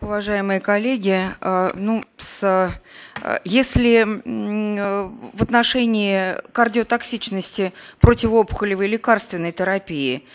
уважаемые коллеги, э, ну, с, э, если э, в отношении кардиотоксичности противоопухолевой лекарственной терапии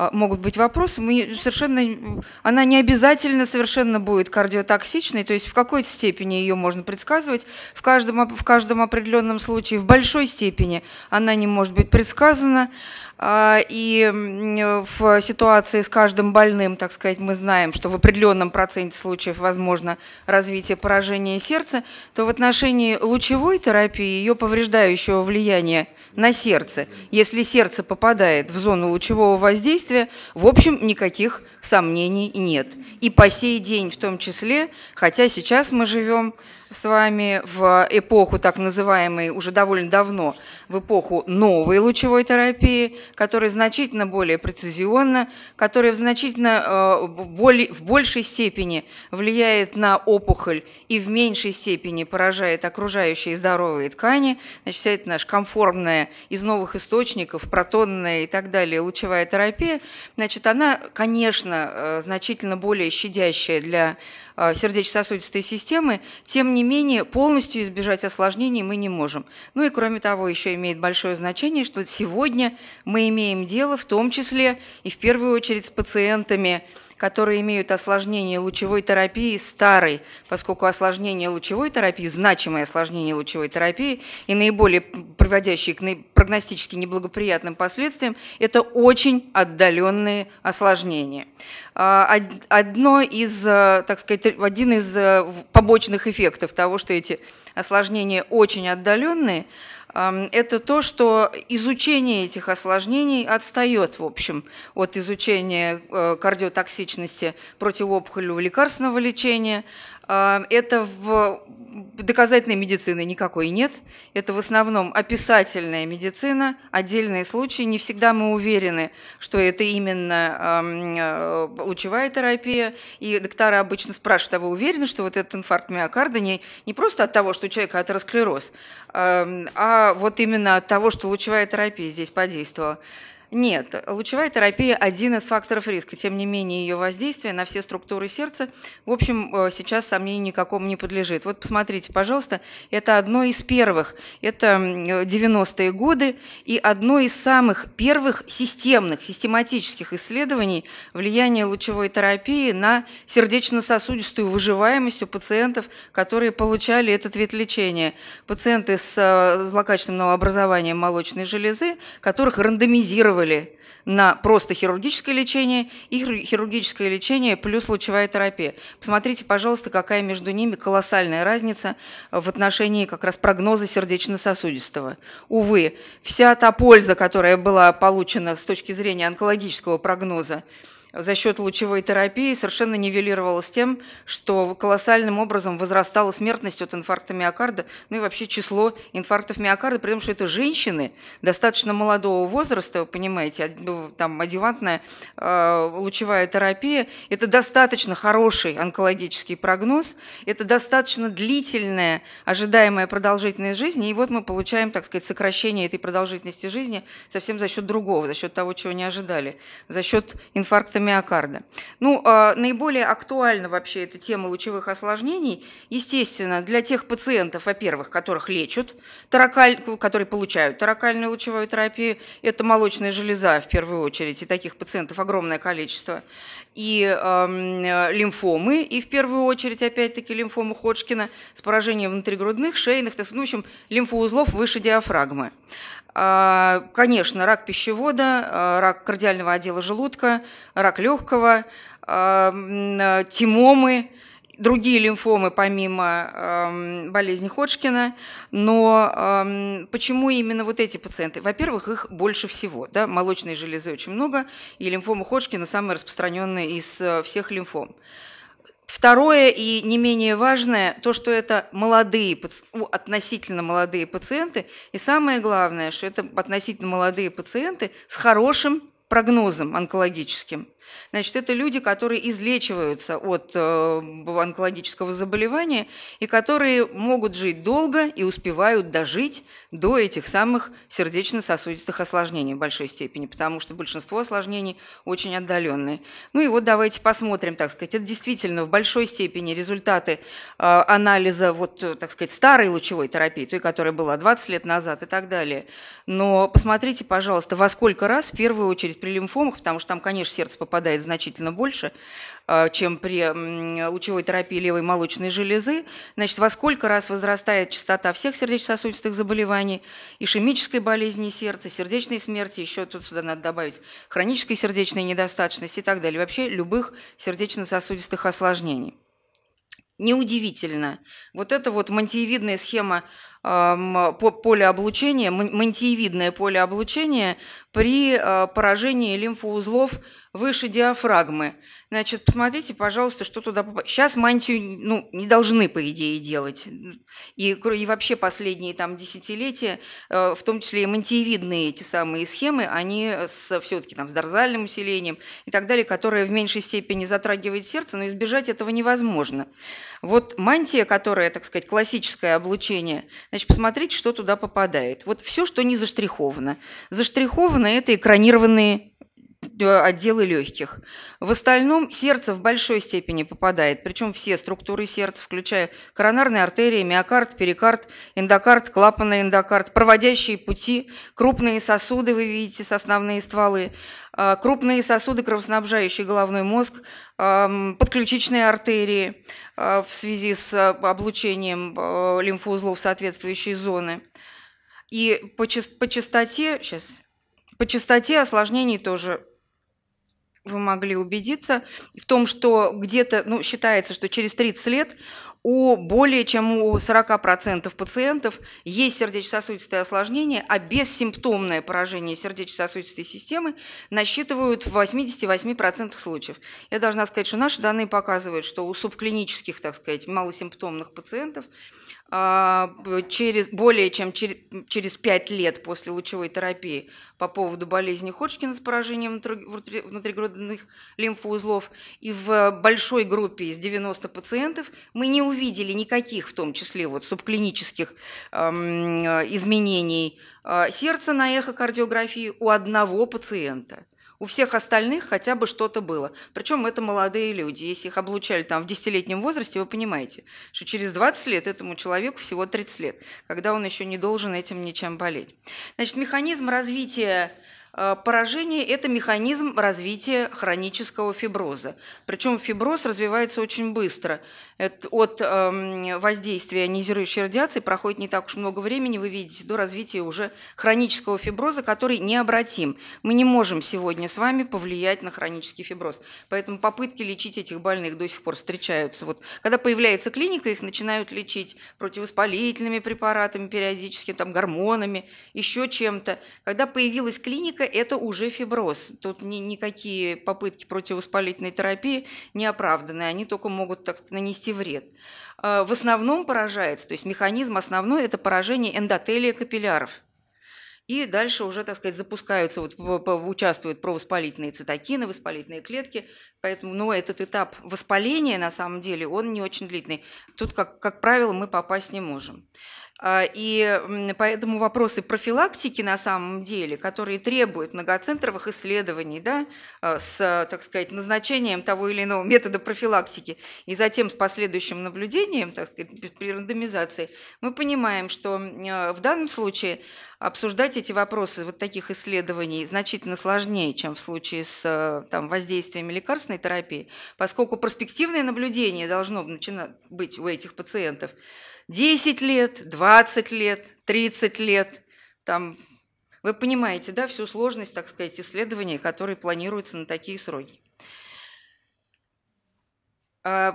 а, могут быть вопросы. Мы совершенно, она не обязательно совершенно будет кардиотоксичной, то есть в какой-то степени ее можно предсказывать. В каждом, в каждом определенном случае, в большой степени она не может быть предсказана. А, и в ситуации с каждым больным, так сказать, мы знаем, что в определенном проценте случаев возможно развитие поражения сердца, то в отношении лучевой терапии, ее повреждающего влияния, на сердце. Если сердце попадает в зону лучевого воздействия, в общем, никаких сомнений нет. И по сей день в том числе, хотя сейчас мы живем с вами в эпоху так называемой уже довольно давно в эпоху новой лучевой терапии, которая значительно более прецизионна, которая в значительно э, в большей степени влияет на опухоль и в меньшей степени поражает окружающие здоровые ткани. Значит, вся эта наша комформная из новых источников, протонная и так далее лучевая терапия, значит, она, конечно, э, значительно более щадящая для а, сердечно-сосудистой системы, тем не менее полностью избежать осложнений мы не можем. Ну и кроме того, еще имеет большое значение, что сегодня мы имеем дело в том числе и в первую очередь с пациентами, которые имеют осложнение лучевой терапии старой, поскольку осложнение лучевой терапии, значимое осложнение лучевой терапии и наиболее приводящие к прогностически неблагоприятным последствиям, это очень отдаленные осложнения. А, одно из, э, так сказать, один из э, побочных эффектов того, что эти осложнения очень отдаленные – это то, что изучение этих осложнений отстает, в общем, от изучения э, кардиотоксичности противоопухолевого лекарственного лечения. Это в доказательной медицины никакой нет. Это в основном описательная медицина, отдельные случаи. Не всегда мы уверены, что это именно эм, э, лучевая терапия. И доктора обычно спрашивают, а вы уверены, что вот этот инфаркт миокарда не, не просто от того, что у человека атеросклероз, эм, а вот именно от того, что лучевая терапия здесь подействовала. Нет, лучевая терапия – один из факторов риска. Тем не менее, ее воздействие на все структуры сердца, в общем, э, сейчас сомнению никакому не подлежит. Вот посмотрите, пожалуйста, это одно из первых. Это 90-е годы и одно из самых первых системных, систематических исследований влияния лучевой терапии на сердечно-сосудистую выживаемость у пациентов, которые получали этот вид лечения. Пациенты с э, злокачественным новообразованием молочной железы, которых рандомизировали реагировали на просто хирургическое лечение и хирургическое лечение плюс лучевая терапия. Посмотрите, пожалуйста, какая между ними колоссальная разница в отношении как раз прогноза сердечно-сосудистого. Увы, вся та польза, которая была получена с точки зрения онкологического прогноза, за счет лучевой терапии совершенно нивелировалось тем, что колоссальным образом возрастала смертность от инфаркта миокарда, ну и вообще число инфарктов миокарда, при том, что это женщины достаточно молодого возраста, понимаете, а, ну, там адювантная э, лучевая терапия, это достаточно хороший онкологический прогноз, это достаточно длительная ожидаемая продолжительность жизни, и вот мы получаем, так сказать, сокращение этой продолжительности жизни совсем за счет другого, за счет того, чего не ожидали, за счет инфаркта инфаркта миокарда. Ну, а, наиболее актуальна вообще эта тема лучевых осложнений, естественно, для тех пациентов, во-первых, которых лечат, таракаль, которые получают таракальную лучевую терапию, это молочная железа в первую очередь, и таких пациентов огромное количество, и э, лимфомы, и в первую очередь, опять-таки, лимфомы Ходжкина с поражением внутригрудных, шейных, ну, в общем, лимфоузлов выше диафрагмы. А, конечно, рак пищевода, а, рак кардиального отдела желудка, рак легкого, а, тимомы, другие лимфомы помимо болезни Ходжкина, но почему именно вот эти пациенты? Во-первых, их больше всего, да, молочной железы очень много, и лимфома Ходжкина самая распространенная из всех лимфом. Второе и не менее важное, то, что это молодые, относительно молодые пациенты, и самое главное, что это относительно молодые пациенты с хорошим прогнозом онкологическим. Значит, это люди, которые излечиваются от э, онкологического заболевания и которые могут жить долго и успевают дожить до этих самых сердечно-сосудистых осложнений в большой степени, потому что большинство осложнений очень отдаленные. Ну и вот давайте посмотрим, так сказать, это действительно в большой степени результаты э, анализа вот, э, так сказать, старой лучевой терапии, той, которая была 20 лет назад и так далее. Но посмотрите, пожалуйста, во сколько раз в первую очередь при лимфомах, потому что там, конечно, сердце попадает выпадает значительно больше, э, чем при лучевой терапии левой молочной железы. Значит, во сколько раз возрастает частота всех сердечно-сосудистых заболеваний, ишемической болезни сердца, сердечной смерти, еще тут сюда надо добавить хронической сердечной недостаточности и так далее, вообще любых сердечно-сосудистых осложнений. Неудивительно. Вот эта вот мантиевидная схема поле облучения, мантиевидное поле облучения при а, поражении лимфоузлов выше диафрагмы. Значит, посмотрите, пожалуйста, что туда попадает. Сейчас мантию ну, не должны, по идее, делать. И, и вообще последние там, десятилетия, э, в том числе и мантиевидные эти самые схемы, они с, все-таки там, с дорзальным усилением и так далее, которые в меньшей степени затрагивает сердце, но избежать этого невозможно. Вот мантия, которая, так сказать, классическое облучение, Значит, посмотреть, что туда попадает. Вот все, что не заштриховано. Заштриховано – это экранированные отделы легких. В остальном сердце в большой степени попадает, причем все структуры сердца, включая коронарные артерии, миокард, перикард, эндокард, клапанный эндокард, проводящие пути, крупные сосуды, вы видите, сосновные стволы, а, крупные сосуды, кровоснабжающие головной мозг, подключичные артерии а, в связи с а, облучением лимфоузлов соответствующие зоны. И по, по частоте, сейчас, по частоте осложнений тоже вы могли убедиться в том, что где-то, ну, считается, что через 30 лет у более чем у 40% пациентов есть сердечно-сосудистые осложнения, а бессимптомное поражение сердечно-сосудистой системы насчитывают в 88% случаев. Я должна сказать, что наши данные показывают, что у субклинических, так сказать, малосимптомных пациентов – а, через, более чем через, через 5 лет после лучевой терапии по поводу болезни Ходжкина с поражением внутригрудных лимфоузлов. И в большой группе из 90 пациентов мы не увидели никаких, в том числе вот, субклинических эм, э, изменений э, сердца на эхокардиографии у одного пациента – у всех остальных хотя бы что-то было. Причем это молодые люди. Если их облучали там в десятилетнем возрасте, вы понимаете, что через 20 лет этому человеку всего 30 лет, когда он еще не должен этим ничем болеть. Значит, механизм развития Э, поражение – это механизм развития хронического фиброза. Причем фиброз развивается очень быстро. Это от эм, воздействия ионизирующей радиации проходит не так уж много времени, вы видите, до развития уже хронического фиброза, который необратим. Мы не можем сегодня с вами повлиять на хронический фиброз. Поэтому попытки лечить этих больных до сих пор встречаются. Вот, когда появляется клиника, их начинают лечить противовоспалительными препаратами периодически, там, гормонами, еще чем-то. Когда появилась клиника, это уже фиброз. Тут ни, никакие попытки противовоспалительной терапии не оправданы, они только могут так нанести вред. А, в основном поражается, то есть механизм основной – это поражение эндотелия капилляров – и дальше уже, так сказать, запускаются, вот, участвуют провоспалительные цитокины, воспалительные клетки. Поэтому ну, этот этап воспаления, на самом деле, он не очень длительный. Тут, как, как правило, мы попасть не можем. А, и поэтому вопросы профилактики на самом деле, которые требуют многоцентровых исследований да, а, с, так сказать, назначением того или иного метода профилактики и затем с последующим наблюдением, так сказать, при рандомизации, мы понимаем, что а, в данном случае обсуждать эти вопросы вот таких исследований значительно сложнее, чем в случае с там, воздействием лекарственной терапии, поскольку перспективное наблюдение должно начинать быть у этих пациентов – 10 лет, 20 лет, 30 лет, там, вы понимаете, да, всю сложность, так сказать, исследований, которые планируются на такие сроки. Э,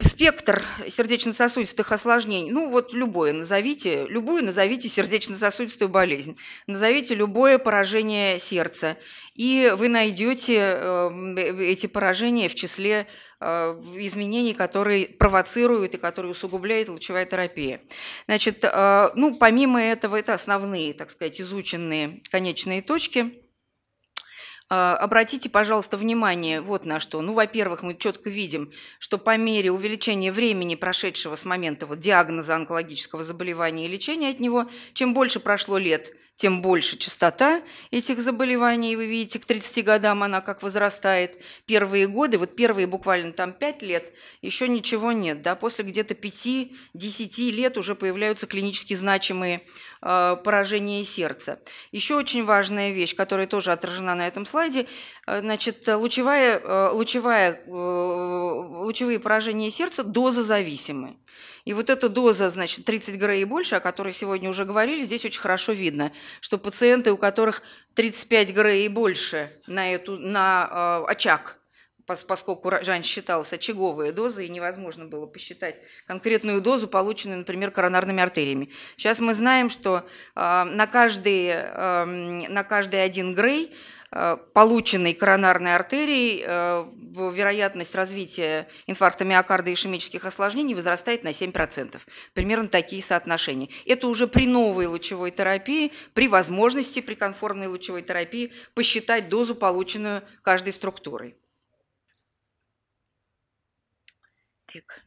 спектр сердечно-сосудистых осложнений, ну вот любое назовите, любую назовите сердечно-сосудистую болезнь, назовите любое поражение сердца, и вы найдете эм, э, э, эти поражения в числе изменений, которые провоцируют и которые усугубляет лучевая терапия. Значит, ну помимо этого, это основные, так сказать, изученные конечные точки – а, обратите, пожалуйста, внимание вот на что. Ну, во-первых, мы четко видим, что по мере увеличения времени, прошедшего с момента вот диагноза онкологического заболевания и лечения от него, чем больше прошло лет – тем больше частота этих заболеваний. Вы видите, к 30 годам она как возрастает. Первые годы, вот первые буквально там 5 лет, еще ничего нет. Да? После где-то 5-10 лет уже появляются клинически значимые э, поражения сердца. Еще очень важная вещь, которая тоже отражена на этом слайде, э, значит, лучевая, э, лучевая, э, лучевые поражения сердца дозозависимы. И вот эта доза, значит, 30 грей и больше, о которой сегодня уже говорили, здесь очень хорошо видно что пациенты, у которых 35 грей и больше на, эту, на э, очаг, поскольку раньше считалась очаговые дозы и невозможно было посчитать конкретную дозу, полученную, например, коронарными артериями. Сейчас мы знаем, что э, на, каждый, э, эм, на каждый один грей Э, полученной коронарной артерией, э, вероятность развития инфаркта миокарда и ишемических осложнений возрастает на 7%. Примерно такие соотношения. Это уже при новой лучевой терапии, при возможности при конформной лучевой терапии посчитать дозу, полученную каждой структурой. Так.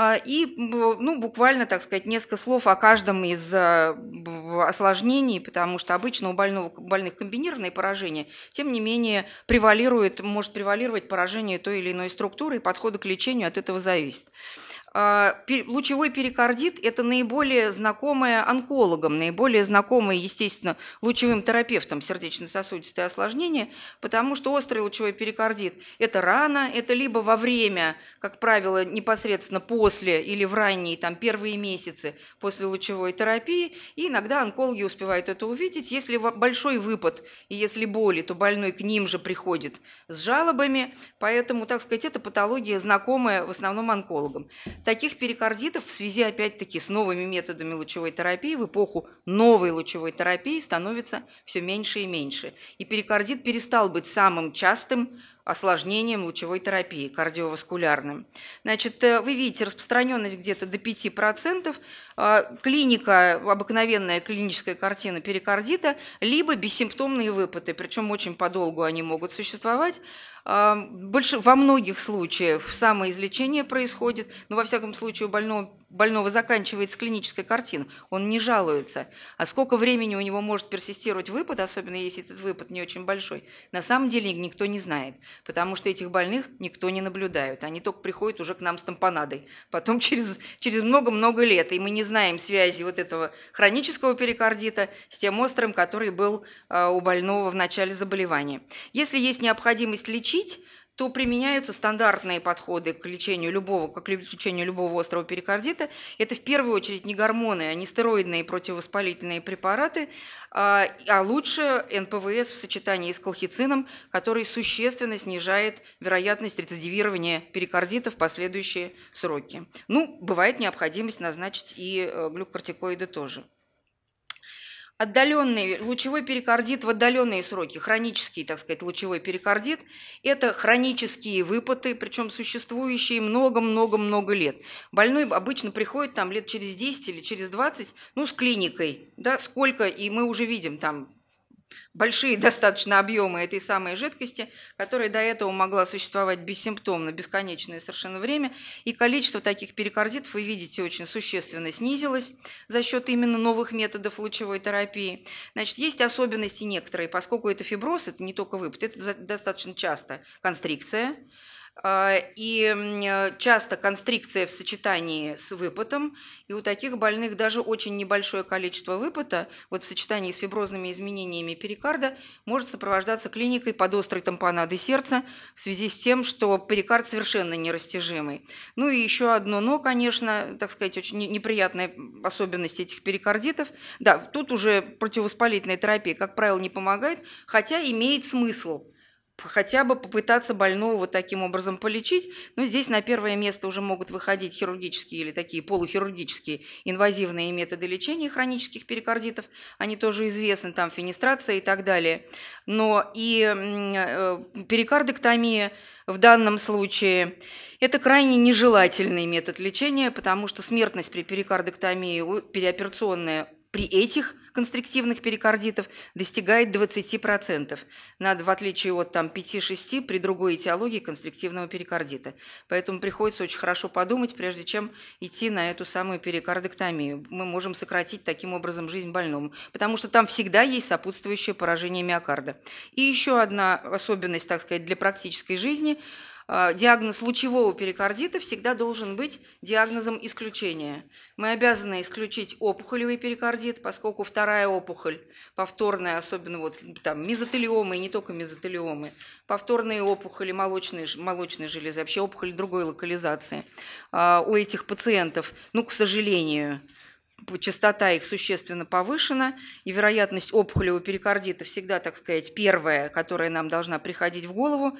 А, и, ну, буквально, так сказать, несколько слов о каждом из а, осложнений, потому что обычно у больного, больных комбинированные поражения, тем не менее, превалирует, может превалировать поражение той или иной структуры, и подходы к лечению от этого зависят. А, лучевой перикардит – это наиболее знакомое онкологам, наиболее знакомое, естественно, лучевым терапевтам сердечно-сосудистые осложнения, потому что острый лучевой перикардит – это рано, это либо во время, как правило, непосредственно после или в ранние там, первые месяцы после лучевой терапии, и иногда онкологи успевают это увидеть. Если большой выпад и если боли, то больной к ним же приходит с жалобами, поэтому, так сказать, это патология знакомая в основном онкологам. Таких перикардитов в связи опять-таки с новыми методами лучевой терапии в эпоху новой лучевой терапии становится все меньше и меньше. И перикардит перестал быть самым частым осложнением лучевой терапии кардиоваскулярным. Значит, э, вы видите распространенность где-то до 5%. А, клиника, обыкновенная клиническая картина перикардита, либо бессимптомные выпады, причем очень подолгу они могут существовать. А, больше, во многих случаях самоизлечение происходит, но во всяком случае у больного, больного заканчивается клиническая картина, он не жалуется. А сколько времени у него может персистировать выпад, особенно если этот выпад не очень большой, на самом деле никто не знает, потому что этих больных никто не наблюдает. Они только приходят уже к нам с тампонадой, потом через, через много-много лет, и мы не знаем связи вот этого хронического перикардита с тем острым, который был э, у больного в начале заболевания. Если есть необходимость лечить, то применяются стандартные подходы к лечению любого, как лечению любого острого перикардита. Это в первую очередь не гормоны, а не стероидные противовоспалительные препараты, а, а лучше НПВС в сочетании с колхицином, который существенно снижает вероятность рецидивирования перикардита в последующие сроки. Ну, бывает необходимость назначить и э, глюкокортикоиды тоже. Отдаленный лучевой перикардит в отдаленные сроки, хронический, так сказать, лучевой перикардит, это хронические выпады, причем существующие много-много-много лет. Больной обычно приходит там лет через 10 или через 20, ну, с клиникой, да, сколько, и мы уже видим там большие достаточно объемы этой самой жидкости, которая до этого могла существовать бессимптомно бесконечное совершенно время, и количество таких перикардитов, вы видите, очень существенно снизилось за счет именно новых методов лучевой терапии. Значит, есть особенности некоторые, поскольку это фиброз, это не только выпад, это достаточно часто констрикция, а, и э, часто констрикция в сочетании с выпотом, и у таких больных даже очень небольшое количество выпота, вот в сочетании с фиброзными изменениями перикарда, может сопровождаться клиникой под острой тампонадой сердца в связи с тем, что перикард совершенно нерастяжимый. Ну и еще одно «но», конечно, так сказать, очень неприятная особенность этих перикардитов. Да, тут уже противовоспалительная терапия, как правило, не помогает, хотя имеет смысл – хотя бы попытаться больного вот таким образом полечить. Но здесь на первое место уже могут выходить хирургические или такие полухирургические инвазивные методы лечения хронических перикардитов. Они тоже известны, там фенестрация и так далее. Но и э, перикардектомия в данном случае это крайне нежелательный метод лечения, потому что смертность при перикардектомии переоперационная при этих констриктивных перикардитов достигает 20%. Надо, в отличие от там, 5-6 при другой этиологии констриктивного перикардита. Поэтому приходится очень хорошо подумать, прежде чем идти на эту самую перикардектомию. Мы можем сократить таким образом жизнь больному, потому что там всегда есть сопутствующее поражение миокарда. И еще одна особенность, так сказать, для практической жизни – а, диагноз лучевого перикардита всегда должен быть диагнозом исключения. Мы обязаны исключить опухолевый перикардит, поскольку вторая опухоль, повторная, особенно вот там мезотелиомы, и не только мезотелиомы, повторные опухоли молочной, молочной железы, вообще опухоли другой локализации а, у этих пациентов, ну, к сожалению, частота их существенно повышена, и вероятность опухолевого перикардита всегда, так сказать, первая, которая нам должна приходить в голову.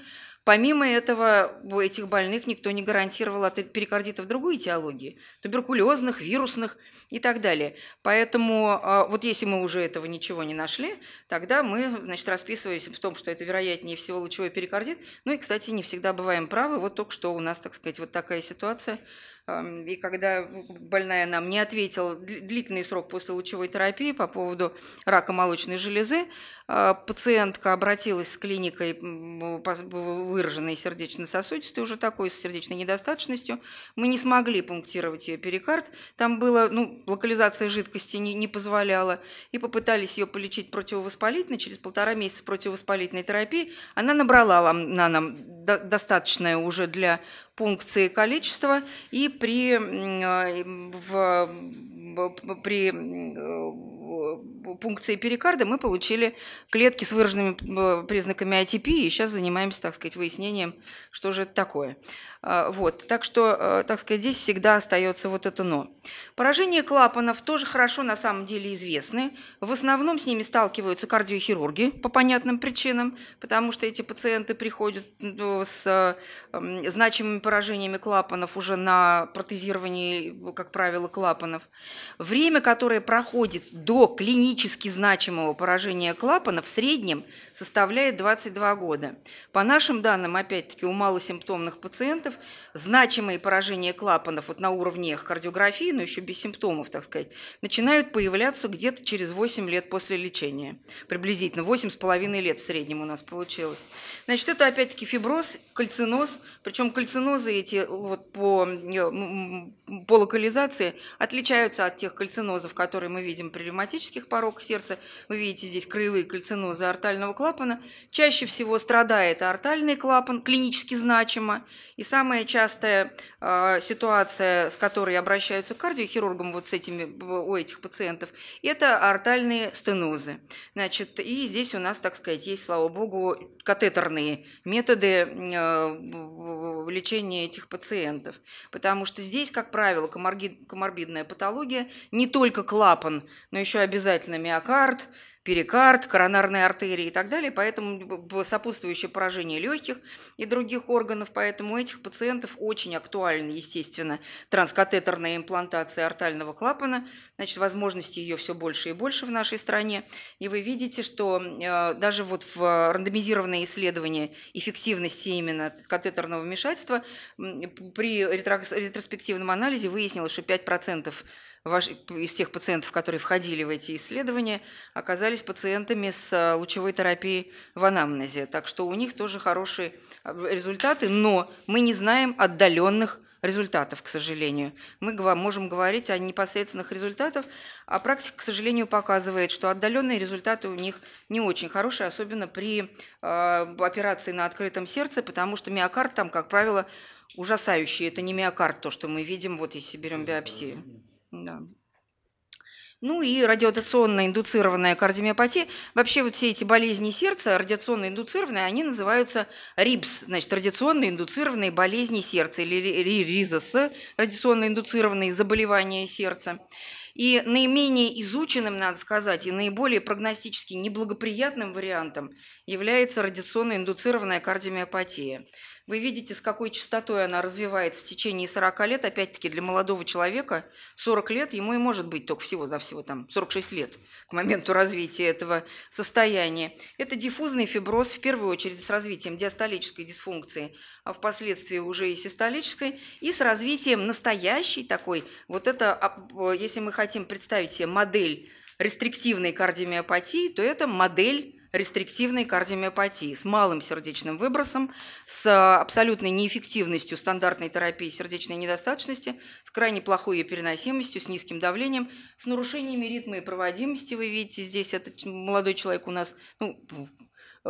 Помимо этого, этих больных никто не гарантировал от перикардитов другой этиологии, туберкулезных, вирусных и так далее. Поэтому а, вот если мы уже этого ничего не нашли, тогда мы значит, расписываемся в том, что это вероятнее всего лучевой перикардит. Ну и, кстати, не всегда бываем правы. Вот только что у нас, так сказать, вот такая ситуация. И когда больная нам не ответила длительный срок после лучевой терапии по поводу рака молочной железы, а, пациентка обратилась с клиникой выраженной сердечно-сосудистой, уже такой, с сердечной недостаточностью. Мы не смогли пунктировать ее перикард. Там было, ну, локализация жидкости не, не позволяла. И попытались ее полечить противовоспалительной. Через полтора месяца противовоспалительной терапии она набрала нам, на нам достаточное уже для пункции количества и при, э, в, при э, пункции перикарда мы получили клетки с выраженными э, признаками ATP, и сейчас занимаемся, так сказать, выяснением, что же это такое. А, вот. Так что, так сказать, здесь всегда остается вот это «но». Поражение клапанов тоже хорошо на самом деле известны. В основном с ними сталкиваются кардиохирурги по понятным причинам, потому что эти пациенты приходят с значимыми поражениями клапанов уже на протезировании, как правило, клапанов, время, которое проходит до клинически значимого поражения клапана, в среднем составляет 22 года. По нашим данным, опять-таки, у малосимптомных пациентов значимые поражения клапанов вот на уровне кардиографии, но еще без симптомов, так сказать, начинают появляться где-то через 8 лет после лечения. Приблизительно 8,5 лет в среднем у нас получилось. Значит, это опять-таки фиброз, кальциноз, причем кальциноз Кальцинозы эти вот по, по локализации отличаются от тех кальцинозов, которые мы видим при ревматических пороках сердца. Вы видите здесь краевые кальцинозы артального клапана. Чаще всего страдает артальный клапан, клинически значимо. И самая частая э, ситуация, с которой обращаются к кардиохирургам вот с этими, у этих пациентов, это артальные стенозы. Значит, и здесь у нас, так сказать, есть, слава богу, катетерные методы э, а, лечения лечения этих пациентов. Потому что здесь, как правило, коморбидная патология не только клапан, но еще обязательно миокард, перикард, коронарной артерии и так далее, поэтому сопутствующее поражение легких и других органов, поэтому у этих пациентов очень актуальна, естественно, транскатетерная имплантация артального клапана, значит, возможности ее все больше и больше в нашей стране, и вы видите, что э, даже вот в рандомизированные исследования эффективности именно катетерного вмешательства при ретроспективном анализе выяснилось, что 5% ваш, из тех пациентов, которые входили в эти исследования, оказались пациентами с э, лучевой терапией в анамнезе. Так что у них тоже хорошие э, результаты, но мы не знаем отдаленных результатов, к сожалению. Мы можем говорить о непосредственных результатах, а практика, к сожалению, показывает, что отдаленные результаты у них не очень хорошие, особенно при э, операции на открытом сердце, потому что миокард там, как правило, ужасающий. Это не миокард, то, что мы видим, вот если берем биопсию. Да. Ну и радиационно индуцированная кардиомиопатия. Вообще вот все эти болезни сердца, радиационно индуцированные, они называются РИБС, значит, радиационно индуцированные болезни сердца, или РИЗОС, радиационно индуцированные заболевания сердца. И наименее изученным, надо сказать, и наиболее прогностически неблагоприятным вариантом является радиационно индуцированная кардиомиопатия. Вы видите, с какой частотой она развивается в течение 40 лет. Опять-таки, для молодого человека 40 лет ему и может быть только всего всего там 46 лет к моменту развития этого состояния. Это диффузный фиброз, в первую очередь с развитием диастолической дисфункции, а впоследствии уже и систолической, и с развитием настоящей такой, вот это, если мы хотим представить себе модель рестриктивной кардиомиопатии, то это модель рестриктивной кардиомиопатии с малым сердечным выбросом, с а, абсолютной неэффективностью стандартной терапии сердечной недостаточности, с крайне плохой ее переносимостью, с низким давлением, с нарушениями ритма и проводимости. Вы видите, здесь этот молодой человек у нас, ну,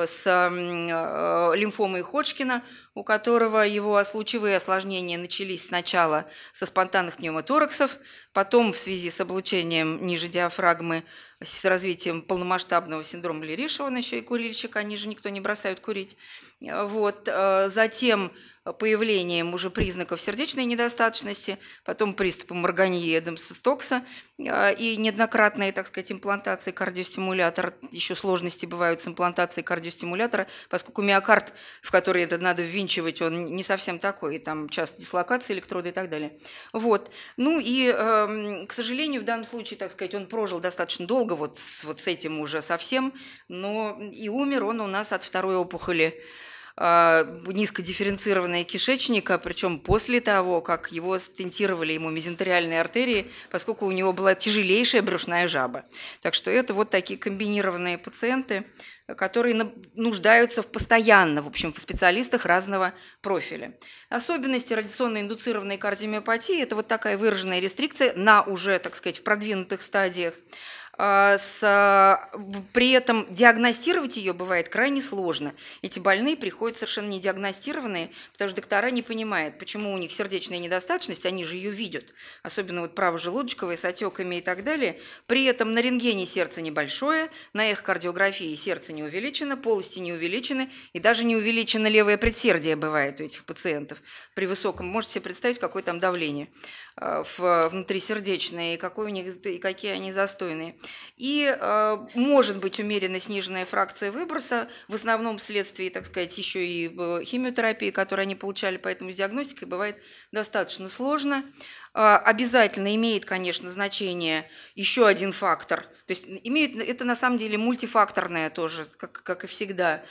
с э, лимфомой Ходжкина, у которого его случаевые осложнения начались сначала со спонтанных пневмотораксов, потом в связи с облучением ниже диафрагмы, с развитием полномасштабного синдрома Лериша, он еще и курильщик, они же никто не бросают курить. Э, вот. Э, затем появлением уже признаков сердечной недостаточности, потом приступом органии Стокса э, и неоднократные, так сказать, имплантации кардиостимулятора. Еще сложности бывают с имплантацией кардиостимулятора, поскольку миокард, в который это надо ввинчивать, он не совсем такой, и там часто дислокация электроды и так далее. Вот. Ну и, эм, к сожалению, в данном случае, так сказать, он прожил достаточно долго вот с, вот с этим уже совсем, но и умер он у нас от второй опухоли а, низкодифференцированные кишечника, причем после того, как его стентировали ему мезентериальные артерии, поскольку у него была тяжелейшая брюшная жаба. Так что это вот такие комбинированные пациенты, которые нуждаются в постоянно, в общем, в специалистах разного профиля. Особенности радиационно индуцированной кардиомиопатии – это вот такая выраженная рестрикция на уже, так сказать, в продвинутых стадиях. А, с, а, при этом диагностировать ее бывает крайне сложно. Эти больные приходят совершенно не диагностированные, потому что доктора не понимают, почему у них сердечная недостаточность, они же ее видят, особенно вот правожелудочковые с отеками и так далее. При этом на рентгене сердце небольшое, на эхокардиографии сердце не увеличено, полости не увеличены, и даже не увеличено левое предсердие бывает у этих пациентов при высоком. Можете себе представить, какое там давление. Э, в, внутрисердечные, какой у них, и какие они застойные. И э, может быть умеренно сниженная фракция выброса, в основном вследствие, так сказать, еще и э, химиотерапии, которую они получали, поэтому с диагностикой бывает достаточно сложно. А, обязательно имеет, конечно, значение еще один фактор. То есть имеют, это на самом деле мультифакторное тоже, как, как и всегда,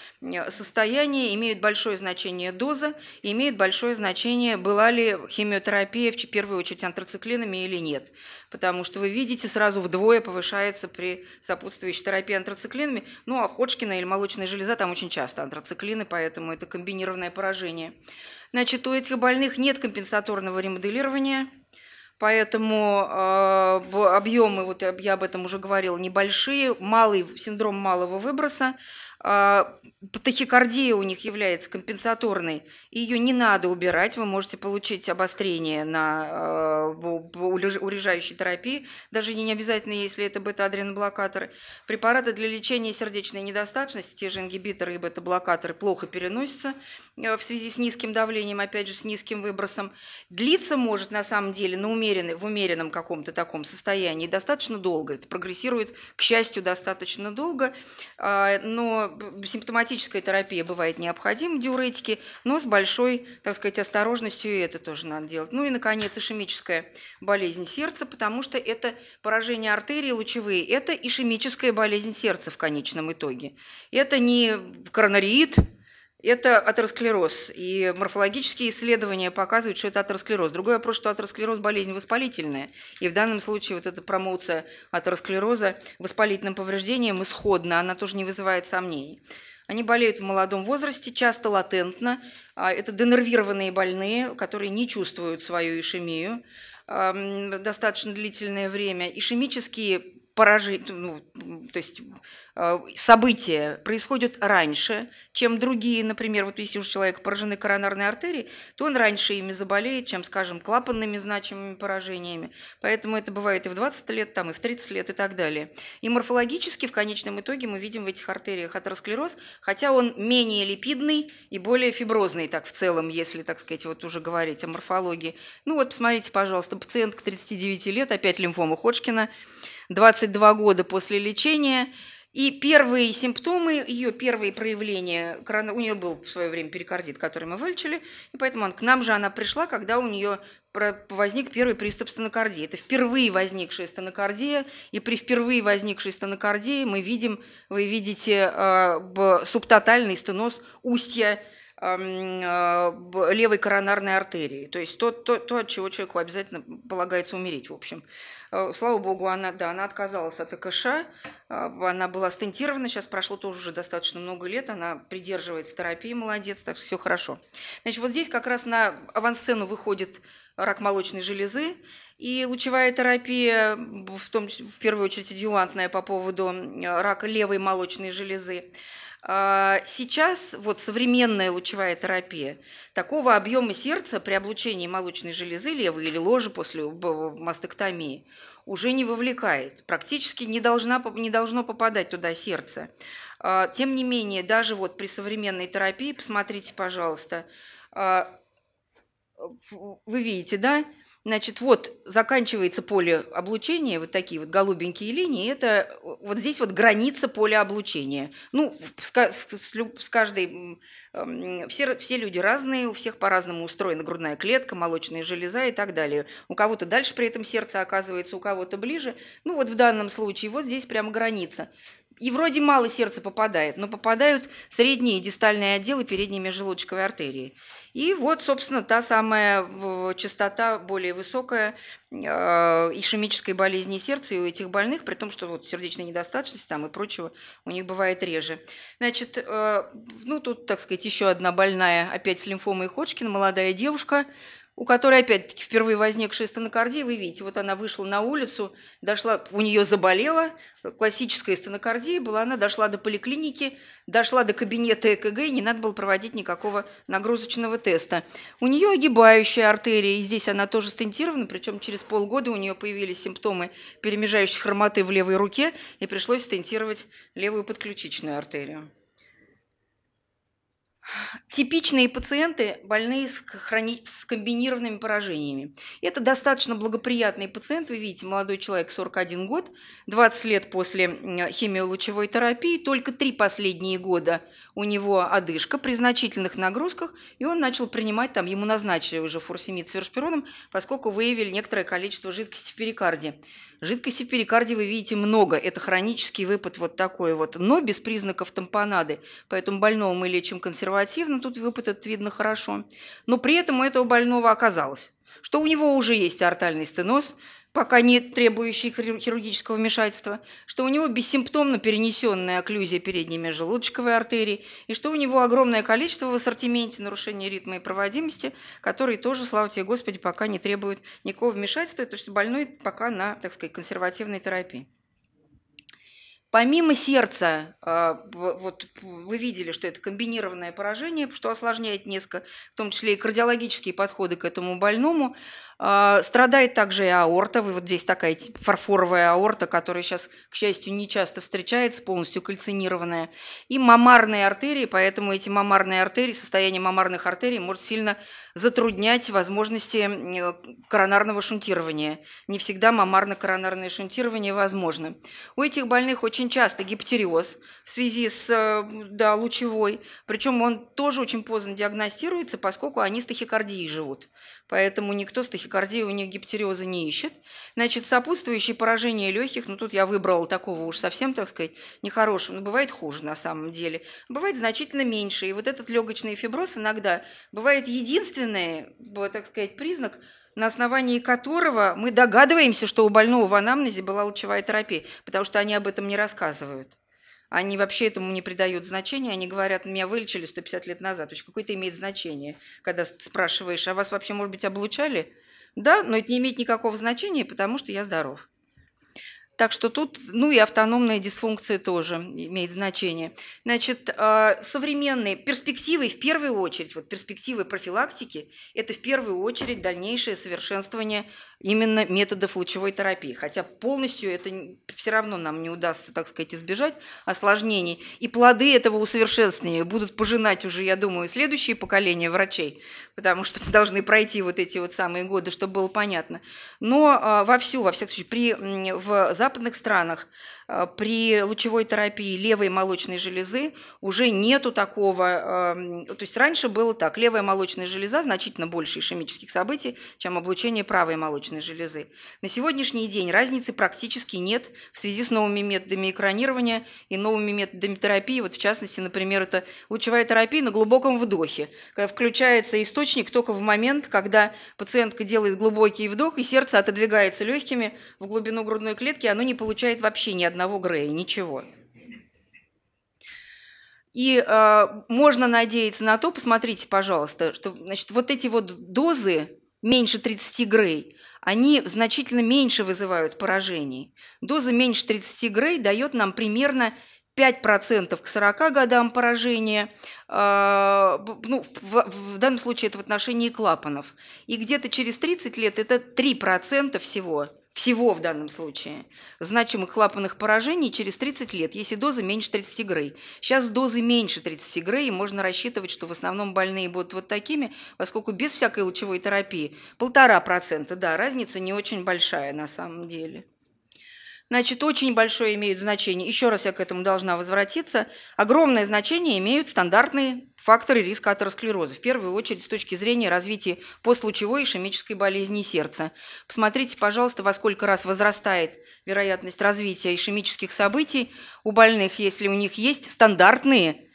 состояние, имеет большое значение доза, имеет большое значение, была ли химиотерапия, в первую очередь, антрациклинами или нет. Потому что вы видите, сразу вдвое повышается при сопутствующей терапии антрациклинами. Ну, а Ходжкина или молочная железа, там очень часто антрациклины, поэтому это комбинированное поражение. Значит, у этих больных нет компенсаторного ремоделирования – поэтому а, объемы, вот я об этом уже говорила, небольшие, малый синдром малого выброса, а, тахикардия у них является компенсаторной. Ее не надо убирать. Вы можете получить обострение на а, урежающей терапии. Даже не обязательно, если это бета-адреноблокаторы. Препараты для лечения сердечной недостаточности, те же ингибиторы и бета-блокаторы, плохо переносятся э, в связи с низким давлением, опять же, с низким выбросом. Длиться может на самом деле на умеренный, в умеренном каком-то таком состоянии достаточно долго. Это прогрессирует, к счастью, достаточно долго. А, но симптоматическая терапия бывает необходима, диуретики, но с большой, так сказать, осторожностью и это тоже надо делать. Ну и, наконец, ишемическая болезнь сердца, потому что это поражение артерии лучевые, это ишемическая болезнь сердца в конечном итоге. Это не коронарит, это атеросклероз. И морфологические исследования показывают, что это атеросклероз. Другой вопрос, что атеросклероз – болезнь воспалительная. И в данном случае вот эта промоция атеросклероза воспалительным повреждением исходна, она тоже не вызывает сомнений. Они болеют в молодом возрасте, часто латентно. А это денервированные больные, которые не чувствуют свою ишемию достаточно длительное время. Ишемические поражи... ну, то есть э, события происходят раньше, чем другие, например, вот если у человека поражены коронарные артерии, то он раньше ими заболеет, чем, скажем, клапанными значимыми поражениями. Поэтому это бывает и в 20 лет, там, и в 30 лет и так далее. И морфологически в конечном итоге мы видим в этих артериях атеросклероз, хотя он менее липидный и более фиброзный так в целом, если, так сказать, вот уже говорить о морфологии. Ну вот, посмотрите, пожалуйста, пациент пациентка 39 лет, опять лимфома Ходжкина, 22 года после лечения. И первые симптомы, ее первые проявления, у нее был в свое время перикардит, который мы вылечили, и поэтому он, к нам же она пришла, когда у нее возник первый приступ стенокардии. Это впервые возникшая стенокардия, и при впервые возникшей стенокардии мы видим, вы видите э, субтотальный стеноз устья а, левой коронарной артерии. То есть то, то, то, от чего человеку обязательно полагается умереть, в общем. А, слава богу, она, да, она отказалась от ЭКШ, а, она была стентирована, сейчас прошло тоже уже достаточно много лет, она придерживается терапии, молодец, так все хорошо. Значит, вот здесь как раз на авансцену выходит рак молочной железы, и лучевая терапия, в, том, в первую очередь адювантная по поводу рака левой молочной железы. А, сейчас вот современная лучевая терапия такого объема сердца при облучении молочной железы левой или ложи после мастектомии уже не вовлекает, практически не, должна, не должно попадать туда сердце. А, тем не менее, даже вот при современной терапии, посмотрите, пожалуйста, а, вы видите, да, Значит, вот заканчивается поле облучения, вот такие вот голубенькие линии, это э, вот здесь вот граница поля облучения. Ну, с, с, с каждой, эм, все, все люди разные, у всех по-разному устроена грудная клетка, молочная железа и так далее. У кого-то дальше при этом сердце оказывается, у кого-то ближе. Ну, вот в данном случае вот здесь прямо граница. И вроде мало сердце попадает, но попадают средние дистальные отделы передней межжелудочковой артерии. И вот, собственно, та самая частота более высокая э, ишемической болезни сердца и у этих больных, при том, что вот сердечная недостаточность там и прочего у них бывает реже. Значит, э, ну тут, так сказать, еще одна больная, опять с лимфомой Ходжкина, молодая девушка, у которой опять-таки впервые возникшая стенокардия, вы видите, вот она вышла на улицу, дошла, у нее заболела, классическая стенокардия была, она дошла до поликлиники, дошла до кабинета ЭКГ, и не надо было проводить никакого нагрузочного теста. У нее огибающая артерия, и здесь она тоже стентирована, причем через полгода у нее появились симптомы перемежающей хромоты в левой руке, и пришлось стентировать левую подключичную артерию. Типичные пациенты больные с, хрони... с комбинированными поражениями. Это достаточно благоприятный пациент. Вы видите, молодой человек, 41 год, 20 лет после химиолучевой терапии, только три последние года у него одышка при значительных нагрузках, и он начал принимать, там ему назначили уже фурсимид с вершпироном, поскольку выявили некоторое количество жидкости в перикарде. Жидкости в перикарде вы видите много, это хронический выпад вот такой вот, но без признаков тампонады, поэтому больного мы лечим консервативно, тут выпад этот видно хорошо. Но при этом у этого больного оказалось, что у него уже есть артальный стеноз, пока не требующий хирургического вмешательства, что у него бессимптомно перенесенная окклюзия передней межжелудочковой артерии и что у него огромное количество в ассортименте нарушений ритма и проводимости, которые тоже, слава тебе Господи, пока не требуют никакого вмешательства, то есть больной пока на, так сказать, консервативной терапии. Помимо сердца, э, вот вы видели, что это комбинированное поражение, что осложняет несколько, в том числе и кардиологические подходы к этому больному, а, страдает также и аорта. Вы вот здесь такая фарфоровая аорта, которая сейчас, к счастью, не часто встречается, полностью кальцинированная. И мамарные артерии, поэтому эти мамарные артерии, состояние мамарных артерий может сильно затруднять возможности э, коронарного шунтирования. Не всегда мамарно-коронарное шунтирование возможно. У этих больных очень часто гипотериоз в связи с э, да, лучевой. Причем он тоже очень поздно диагностируется, поскольку они с тахикардией живут поэтому никто с тахикардией у них гиптериоза не ищет. Значит, сопутствующие поражения легких, ну тут я выбрала такого уж совсем, так сказать, нехорошего, но ну, бывает хуже на самом деле, бывает значительно меньше. И вот этот легочный фиброз иногда бывает единственный, так сказать, признак, на основании которого мы догадываемся, что у больного в анамнезе была лучевая терапия, потому что они об этом не рассказывают. Они вообще этому не придают значения, они говорят, меня вылечили 150 лет назад, какое это имеет значение, когда спрашиваешь, а вас вообще, может быть, облучали? Да, но это не имеет никакого значения, потому что я здоров. Так что тут, ну и автономная дисфункция тоже имеет значение. Значит, а, современные перспективы, в первую очередь, вот перспективы профилактики, это в первую очередь дальнейшее совершенствование именно методов лучевой терапии. Хотя полностью это все равно нам не удастся, так сказать, избежать осложнений. И плоды этого усовершенствования будут пожинать уже, я думаю, следующие поколения врачей, потому что должны пройти вот эти вот самые годы, чтобы было понятно. Но а, во вовсю, во всяком случае, при, в, за западных странах Э, при лучевой терапии левой молочной железы уже нету такого, эм, то есть раньше было так, левая молочная железа значительно больше ишемических событий, чем облучение правой молочной железы. На сегодняшний день разницы практически нет в связи с новыми методами экранирования и новыми методами терапии, вот в частности, например, это лучевая терапия на глубоком вдохе, когда включается источник только в момент, когда пациентка делает глубокий вдох, и сердце отодвигается легкими в глубину грудной клетки, оно не получает вообще ни одного одного Грея, ничего. И э, можно надеяться на то, посмотрите, пожалуйста, что значит, вот эти вот дозы меньше 30 Грей, они значительно меньше вызывают поражений. Доза меньше 30 Грей дает нам примерно 5% к 40 годам поражения, э, ну, в, в данном случае это в отношении клапанов, и где-то через 30 лет это 3% всего – всего в данном случае, значимых клапанных поражений через 30 лет, если доза меньше 30 грей. Сейчас дозы меньше 30 грей, и можно рассчитывать, что в основном больные будут вот такими, поскольку без всякой лучевой терапии полтора процента, да, разница не очень большая на самом деле значит, очень большое имеют значение, еще раз я к этому должна возвратиться, огромное значение имеют стандартные факторы риска атеросклероза, в первую очередь с точки зрения развития послучевой ишемической болезни сердца. Посмотрите, пожалуйста, во сколько раз возрастает вероятность развития ишемических событий у больных, если у них есть стандартные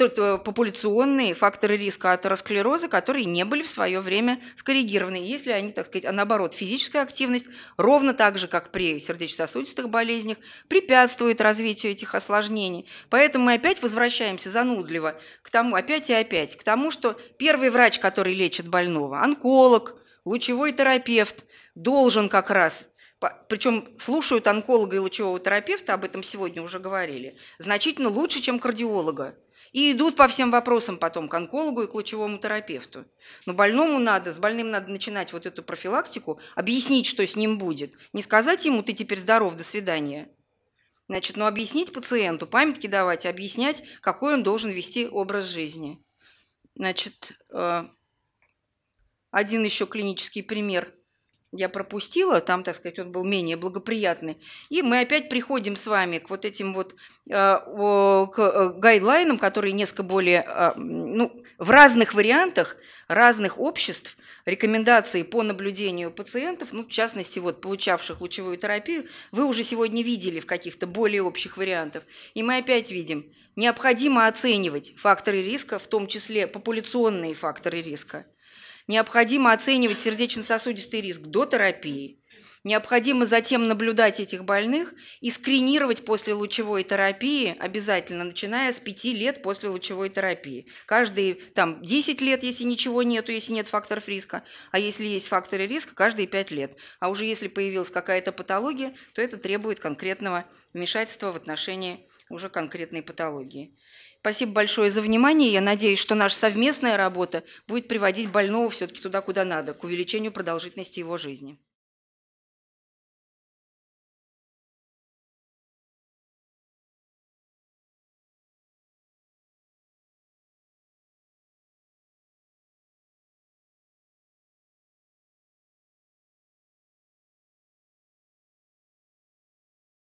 Э, популяционные факторы риска атеросклероза, которые не были в свое время скоррегированы, если они, так сказать, а наоборот, физическая активность, ровно так же, как при сердечно-сосудистых болезнях, препятствует развитию этих осложнений. Поэтому мы опять возвращаемся занудливо к тому, опять и опять, к тому, что первый врач, который лечит больного, онколог, лучевой терапевт, должен как раз причем слушают онколога и лучевого терапевта, об этом сегодня уже говорили, значительно лучше, чем кардиолога. И идут по всем вопросам потом к онкологу и к лучевому терапевту. Но больному надо, с больным надо начинать вот эту профилактику, объяснить, что с ним будет. Не сказать ему, ты теперь здоров, до свидания. Значит, но ну, объяснить пациенту, памятки давать, объяснять, какой он должен вести образ жизни. Значит, э, один еще клинический пример – я пропустила, там, так сказать, он был менее благоприятный. И мы опять приходим с вами к вот этим вот а, к э, гайдлайнам, которые несколько более, а, ну, в разных вариантах разных обществ рекомендации по наблюдению пациентов, ну, в частности, вот, получавших лучевую терапию, вы уже сегодня видели в каких-то более общих вариантах. И мы опять видим, необходимо оценивать факторы риска, в том числе популяционные факторы риска – Необходимо оценивать сердечно-сосудистый риск до терапии. Необходимо затем наблюдать этих больных и скринировать после лучевой терапии, обязательно начиная с 5 лет после лучевой терапии. Каждые там, 10 лет, если ничего нету, если нет факторов риска, а если есть факторы риска, каждые 5 лет. А уже если появилась какая-то патология, то это требует конкретного вмешательства в отношении уже конкретной патологии. Спасибо большое за внимание. Я надеюсь, что наша совместная работа будет приводить больного все-таки туда, куда надо, к увеличению продолжительности его жизни.